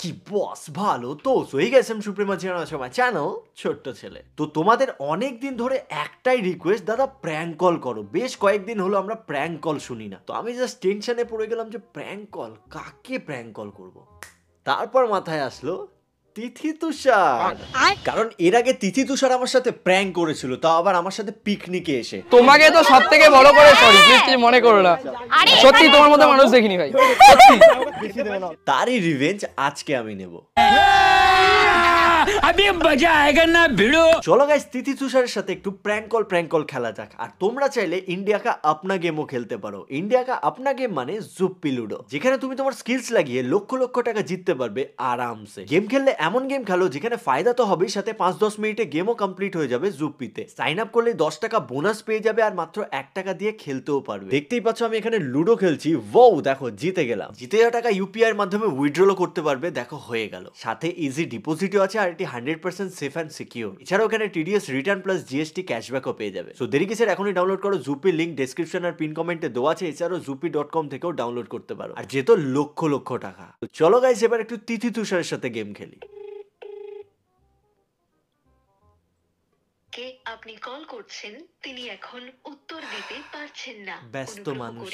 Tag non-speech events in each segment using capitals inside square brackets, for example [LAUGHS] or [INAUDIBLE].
কি বস ভালো তো সই গেছেন সুপ্রিমা জানা আছে আমার চ্যানেল ছোট্ট ছেলে তো তোমাদের অনেক দিন ধরে একটাই রিকোয়েস্ট দাদা প্র্যাঙ্ক কল করো বেশ কয়েকদিন হলো আমরা প্র্যাঙ্ক কল শুনি না তো আমি জাস্ট টেনশনে পড়ে গেলাম যে প্র্যাঙ্ক কল কাকে প্র্যাঙ্ক কল করব তারপর মাথায় আসলো তিথি তুষার কারণ এর আগে তিথি তুষার আমার সাথে প্র্যাঙ্ক করেছিল তাও আবার আমার সাথে পিকনিকে এসে তোমাকে তো সব থেকে বড় করে সরি প্লিজ কিছু মনে করো না সত্যি তোমার মতো মানুষ দেখিনি ভাই সত্যি তারই রিভেঞ্জ আজকে আমি নেব হ্যাঁ। আমি मजा आएगा চলো গাইস তিথি তুষারের সাথে একটু প্র্যাঙ্ক কল প্র্যাঙ্ক কল খেলা যাক আর তোমরা চাইলে ইন্ডিয়া কা আপনা গেমও খেলতে পারো ইন্ডিয়া কা আপনা গেম মানে জুপ্পি লুডো যেখানে তুমি তোমার স্কিলস লাগিয়ে লক্ষ লক্ষ টাকা জিততে পারবে আরামসে গেম খেললে এমন গেম খেলো যেখানে ফায়দা তো হবেই সাথে পাঁচ দশ মিনিটে গেমও কমপ্লিট হয়ে যাবে জুপ্পিতে সাইন আপ করলে দশ টাকা বোনাস পেয়ে যাবে আর মাত্র এক টাকা দিয়ে খেলতেও পারবে দেখতেই পাচ্ছ আমি এখানে লুডো খেলছি ও দেখো জিতে গেলাম জিতে যাওয়া টাকা ইউপিআই এর মাধ্যমে উইথড্রলও করতে পারবে দেখো হয়ে গেল সাথে ইজি ডিপোজিটও আছে আর অ্যাকাউন্টটি hundred percent safe and secure এছাড়াও এখানে টিডিএস রিটার্ন প্লাস জিএসটি ক্যাশব্যাকও পেয়ে যাবে সো দেরি কিসের এখনই ডাউনলোড করো জুপি লিঙ্ক ডিসক্রিপশন আর পিন কমেন্টে দেওয়া আছে এছাড়াও জুপি ডট কম থেকেও ডাউনলোড করতে পারো আর যেহেতু লক্ষ লক্ষ টাকা তো চলো গাইজ এবার একটু তিথি তুষারের সাথে গেম খেলি আপনি কল করছেন তিনি এখন উত্তর দিতে পারছেন না ব্যস্ত মানুষ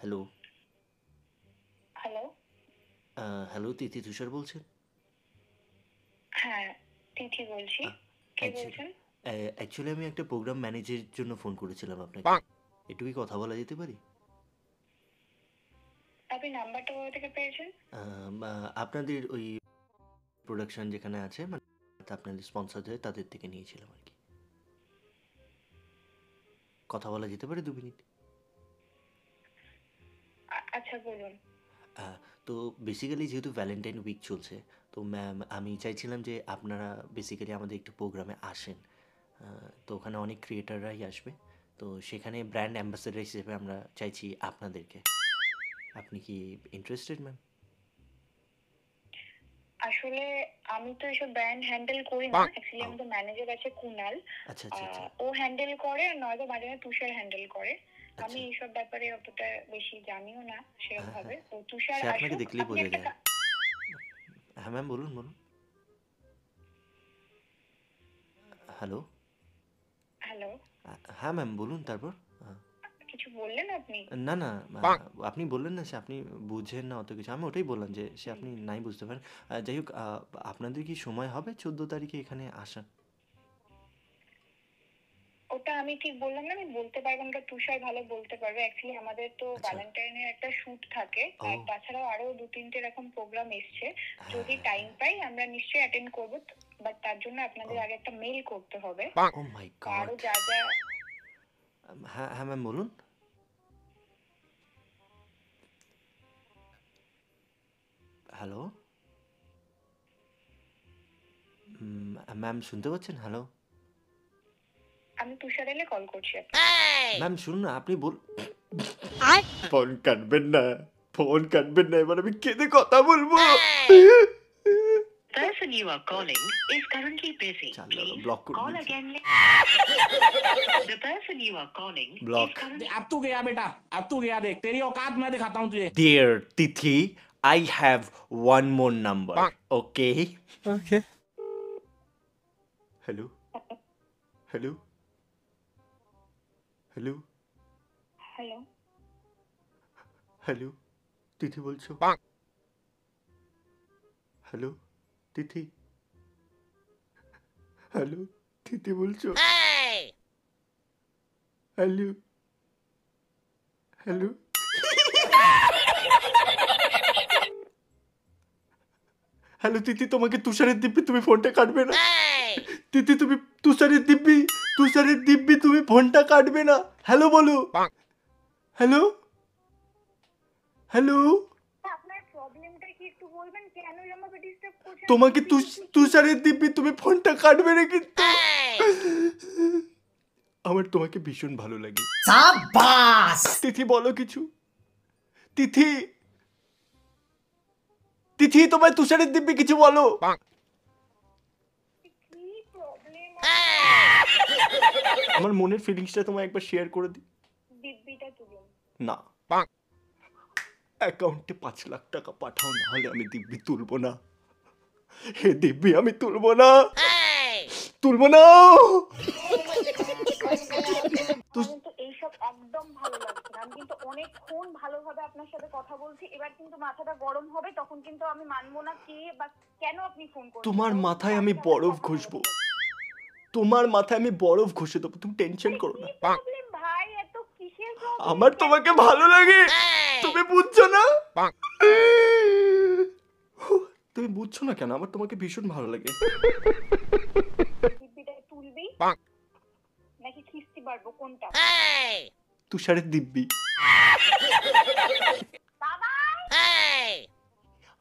hello hello hello Tithi Tushar বলছেন হ্যাঁ অ্যাকচুয়ালি আমি একটা প্রোগ্রাম ম্যানেজের জন্য ফোন করেছিলাম আপনাকে একটু কি কথা বলা যেতে পারি আপনাদের ওই প্রোডাকশন যেখানে আছে মানে আপনাদের স্পন্সর হয়ে তাদের থেকে নিয়েছিলাম আর কি কথা বলা যেতে পারে দু মিনিট আচ্ছা বলুন তো বেসিক্যালি যেহেতু ভ্যালেন্টাইন উইক চলছে তো ম্যাম আমি চাইছিলাম যে আপনারা বেসিক্যালি আমাদের একটু প্রোগ্রামে আসেন তো ওখানে অনেক ক্রিয়েটাররাই আসবে তো সেখানে ব্র্যান্ড অ্যাম্বাসেডার হিসেবে আমরা চাইছি আপনাদেরকে আপনি কি ইন্টারেস্টেড ম্যাম আসলে আমি তো এসব ব্র্যান্ড হ্যান্ডেল করি না অ্যাকচুয়ালি আমাদের ম্যানেজার আছে কুনাল আচ্ছা, আচ্ছা, আচ্ছা। ও হ্যান্ডেল করে নয়তো মাঝে মাঝে তুষার হ্যান্ডেল করে আমি আচ্ছা। এইসব ব্যাপারে অতটা বেশি জানিও না সেরকম ভাবে হ্যাঁ, হ্যাঁ। তো তুষার সে আপনাকে দেখলেই বোঝা যায় হ্যাঁ ম্যাম বলুন বলুন হ্যালো হ্যালো হ্যাঁ ম্যাম বলুন তারপর হ্যাঁ। কিছু বললেন আপনি না না আপনি বললেন না সে আপনি বুঝেন না অত কিছু আমি ওটাই বললাম যে সে আপনি নাই বুঝতে পারেন যাই হোক আপনাদের কি সময় হবে চোদ্দ তারিখে এখানে আসা ওটা আমি ঠিক বললাম না আমি বলতে পারবো না তুষার ভালো বলতে পারবে অ্যাকচুয়ালি আমাদের তো ভ্যালেন্টাইনের আচ্ছা। একটা শুট থাকে আর তাছাড়াও আরো দু তিনটে এরকম প্রোগ্রাম এসছে হ্যাঁ। যদি টাইম পাই আমরা নিশ্চয়ই অ্যাটেন্ড করব বাট তার জন্য আপনাদের আগে একটা মেইল করতে হবে ও মাই গড আরো যা যা um, হ্যাঁ হ্যাঁ ম্যাম বলুন হ্যালো ম্যাম mm, শুনতে পাচ্ছেন হ্যালো আমি তুষার এলে কল করছি ম্যাম শুনুন না আপনি বল ফোন কাটবেন না ফোন কাটবেন না এবার আমি কেঁদে কথা বলবো person you are calling is currently busy. Please call again later. The person you are calling block. is currently... अब तू गया बेटा अब तू गया देख तेरी औकात मैं दिखाता हूँ तुझे Dear Tithi, I have one more number. Okay. Okay. Hello. Hello. Hello hello hello Tithi বলছো হ্যালো তিথি হ্যালো তিথি বলছো হ্যালো হ্যালো হ্যালো তিথি তোমাকে তুষারের দ্বীপে তুমি ফোনটা কাটবে না তুমি তুষারের দিব্যি তুষারের দিব্যি তুমি ফোনটা কাটবে না হ্যালো বলো হ্যালো হ্যালো তোমাকে তুষারের দিব্যি তুমি ফোনটা কাটবে না কিন্তু আমার তোমাকে ভীষণ ভালো লাগে তিথি বলো কিছু তিথি তিথি তোমায় তুষারের দিব্যি কিছু বলো আমার মনের ফিলিংসটা তোমায় একবার শেয়ার করে দিই না অ্যাকাউন্টে পাঁচ লাখ টাকা পাঠাও না হলে আমি দিব্যি তুলবো না হে দিব্যি আমি তুলবো না তুলবো না এইসব একদম ভালো আমি কিন্তু অনেকক্ষণ ভালোভাবে আপনার সাথে কথা বলছি এবার কিন্তু মাথাটা গরম হবে তখন কিন্তু আমি না কে বা কেন আপনি ফোন তোমার মাথায় আমি বরফ ঘষবো তোমার মাথায় আমি বরফ ঘষে দেবো তুমি টেনশন করো না আমার তোমাকে ভালো লাগে তুমি বুঝছো না তুমি বুঝছো না কেন আমার তোমাকে ভীষণ ভালো লাগে তুষারের দিব্যি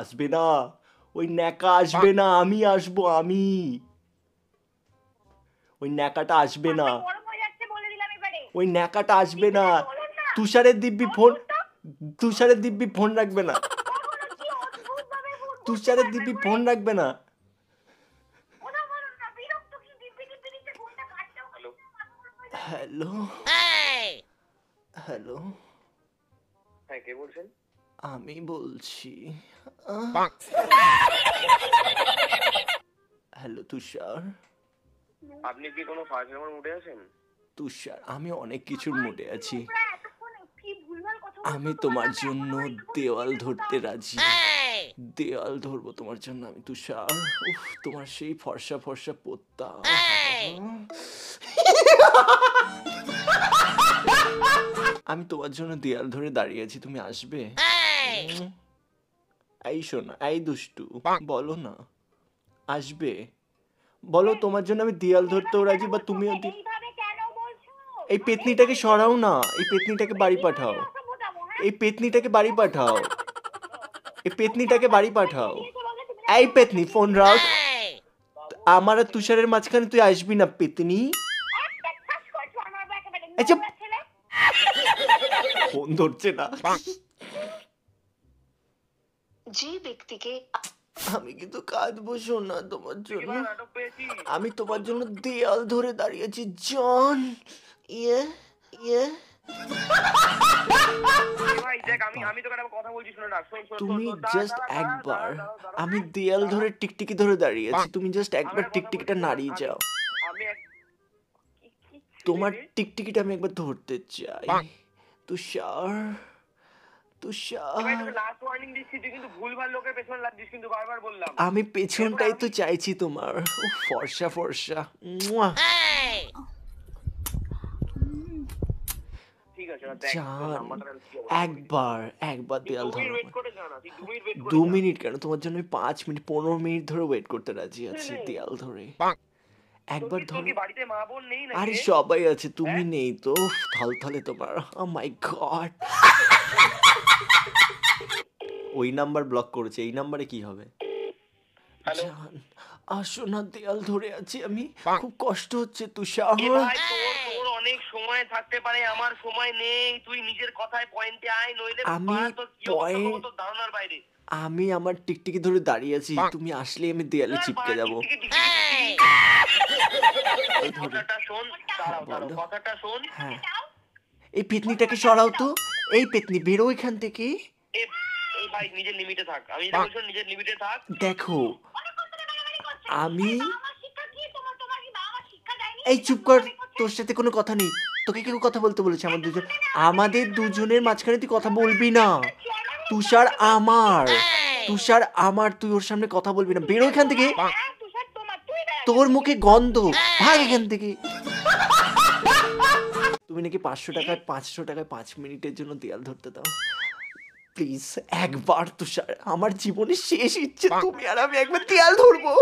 আসবে না ওই ন্যাকা আসবে না আমি আসবো আমি ওই ন্যাকাটা আসবে না ওই ন্যাকাটা আসবে না তুষারের দিব্যি ফোন তুষারের দিব্যি ফোন রাখবে না তুষারের দিব্যি ফোন রাখবে না হ্যালো হ্যালো হ্যাঁ, আমি বলছি হ্যালো তুষার আপনি কি কোনো ফাজলামোর মুডে আছেন তুষার আমি অনেক কিছুর মুডে আছি আমি তোমার জন্য দেওয়াল ধরতে রাজি দেওয়াল ধরবো তোমার জন্য আমি তুষার উফ তোমার সেই ফর্সা ফর্সা পোত্তা আমি তোমার জন্য দেয়াল ধরে দাঁড়িয়ে আছি তুমি আসবে এই শোনা এই দুষ্টু বলো না আসবে বলো তোমার জন্য আমি দিয়াল ধরতেও রাজি বা তুমিও এই পেতনিটাকে সরাও না এই পেতনিটাকে বাড়ি পাঠাও হ্যাঁ? এই পেতনিটাকে বাড়ি পাঠাও এই পেতনিটাকে বাড়ি পাঠাও এই পেতনি ফোন রাখ আমার আর তুষারের মাঝখানে তুই আসবি না পেতনি আচ্ছা ফোন ধরছে না যে ব্যক্তিকে আমি কিন্তু কাঁদবো শোনা তোমার জন্য আমি তোমার জন্য দেয়াল ধরে দাঁড়িয়েছি জন ইয়ে ইয়ে তুমি জাস্ট একবার আমি দেয়াল ধরে টিকটিকি ধরে দাঁড়িয়েছি তুমি জাস্ট একবার টিকটিকিটা নাড়িয়ে যাও তোমার টিকটিকিটা আমি একবার ধরতে চাই তুষার আমি পেছনটাই তো চাইছি তোমার ফর্সা ফর্সা একবার একবার দেয়াল ধরো দু মিনিট কেন তোমার জন্য আমি পাঁচ মিনিট পনেরো মিনিট ধরে ওয়েট করতে রাজি হ্যাঁ, আছি হ্যাঁ। দেয়াল ধরে একবার ধরো আরে সবাই আছে তুমি হ্যাঁ? নেই তো থল থলে তোমার মাই oh গড [LAUGHS] ওই নাম্বার ব্লক করেছে এই নাম্বারে কি হবে আসো না দেয়াল ধরে আছি আমি খুব কষ্ট হচ্ছে তুষার আমার আমি আমার টিকটিকি ধরে দাঁড়িয়ে আছি তুমি আসলে আমি দেয়ালে চিপকে যাব কথাটা শোন কথাটা শোন হ্যাঁ এই পিতনিটাকে সরাও তো এই পেতনি বেরো এখান থেকে ভাই লিমিটে থাক আমি লিমিটে থাক দেখো আমি এই চুপ কর তোর সাথে কোনো কথা নেই তোকে কেউ কথা বলতে বলেছে আমার দুজন আমাদের দুজনের মাঝখানে তুই কথা বলবি না তুষার আমার তুষার আমার তুই ওর সামনে কথা বলবি না বেরো এখান থেকে হ্যাঁ, তোর মুখে গন্ধ ভাগ এখান থেকে তুমি নাকি পাঁচশো টাকায় পাঁচশো টাকায় পাঁচ মিনিটের জন্য দেয়াল ধরতে দাও প্লিজ একবার তুষার আমার জীবনে শেষ ইচ্ছে তুমি আর আমি একবার দেয়াল ধরবো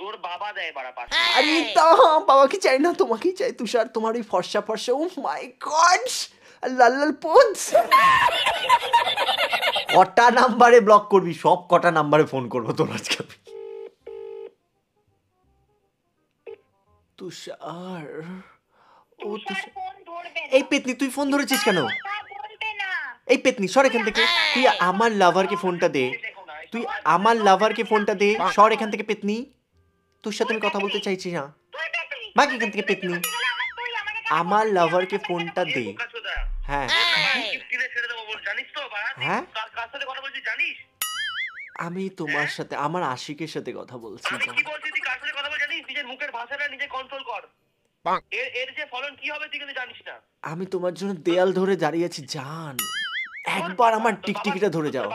তোর বাবা দেয় আরে তা বাবাকে চাই না তোমাকেই চাই তুষার তোমার ওই ফর্সা ফর্সা ও মাই গড লাল লাল পোজ কটা নাম্বারে ব্লক করবি সব কটা নাম্বারে ফোন করবো তোর আজকে তুষার ও তুষার এই পেতনি তুই ফোন ধরেছিস কেন এই পেতনি সর এখান থেকে তুই আমার লাভারকে ফোনটা দে তুই আমার লাভারকে ফোনটা দে সর এখান থেকে পেতনি তোর সাথে আমি কথা বলতে চাইছি না হ্যাঁ। বাকি এখান থেকে পেতনি আমার লাভারকে ফোনটা দে হ্যাঁ হ্যাঁ আমি তোমার সাথে আমার আশিকের সাথে কথা বলছি কি বলছিস কার সাথে কথা বলছিস নিজের মুখের ভাষাটা নিজে কন্ট্রোল কর আমি তোমার জন্য দেয়াল ধরে দাঁড়িয়েছি জান একবার আমার টিকটিকিটা ধরে যাও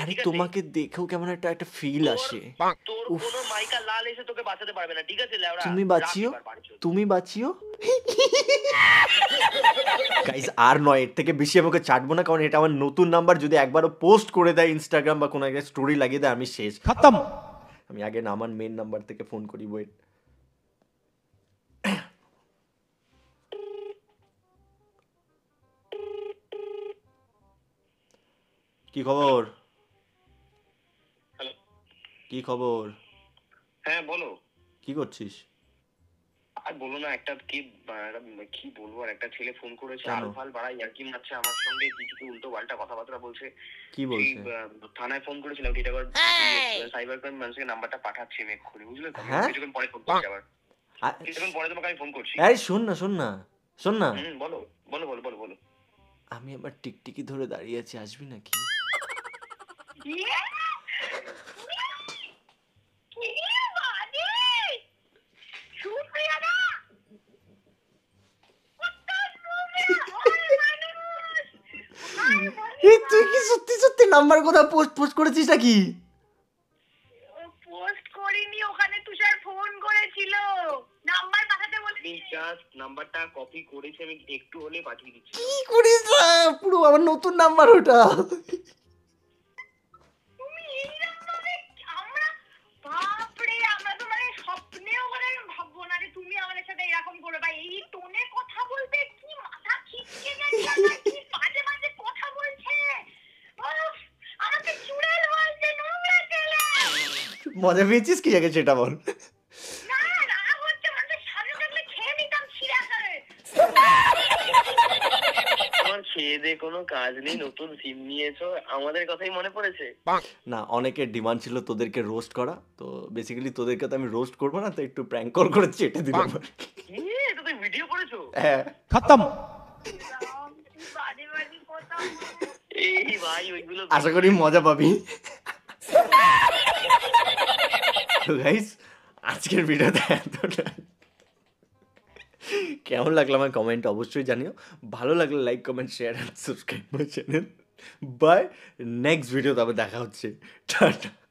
আরে তোমাকে দেখেও কেমন একটা একটা ফিল আসে তুমি বাঁচিও তুমি বাঁচিও গাইস আর নয় এর থেকে বেশি আমাকে চাটবো না কারণ এটা আমার নতুন নাম্বার যদি একবারও পোস্ট করে দেয় ইনস্টাগ্রাম বা কোনো একটা স্টোরি লাগিয়ে দেয় আমি শেষ খতম আমি আগে আমার মেন নাম্বার থেকে ফোন করি ওয়েট কি খবর কি খবর হ্যাঁ বলো কি করছিস আর বলো না একটা কে কি বলবো আর একটা ছেলে ফোন করেছে আরো ফাল বাড়া ইয়ার্কি মারছে আমার সঙ্গে দিদিকে উল্টো পাল্টা কথাবার্তা বলছে কি বলছে থানায় ফোন করেছিলাম ঠিক টিটাগড় সাইবার ক্রাইম মানুষের নাম্বারটা পাঠাচ্ছি আমি এক্ষুনি বুঝলে তো হ্যাঁ? কিছুক্ষণ পরে ফোন করছি আবার কিছুক্ষণ পরে তোমাকে আমি ফোন করছি আরে শোন না শোন না শোন না বলো বলো বলো বলো বলো আমি আবার টিকটিকি ধরে দাঁড়িয়ে আছি আসবি নাকি ইয়ে! নাম্বার কোথাও পোস্ট পোস্ট করেছিস নাকি পোস্ট করিনি ওখানে তুষার ফোন করেছিল নাম্বার পাঠাতে বলেছি জাস্ট নাম্বারটা কপি করেছি আমি একটু হলে পাঠিয়ে দিচ্ছি কি করিস পুরো আমার নতুন নাম্বার ওটা মজা পেয়েছিস কি আগে সেটা বল না অনেকের ডিমান্ড ছিল তোদেরকে রোস্ট করা তো বেসিক্যালি তোদেরকে তো আমি রোস্ট করবো না তো একটু প্র্যাঙ্ক কল করেছি এটা দিলাম ভিডিও করেছো হ্যাঁ খতম আশা করি মজা পাবি হ্যালো গাইস আজকের ভিডিওতে এতটা কেমন লাগলো আমার কমেন্ট অবশ্যই জানিও ভালো লাগলে like comment share and subscribe করে চ্যানেল বাই নেক্সট ভিডিও তবে দেখা হচ্ছে টাটা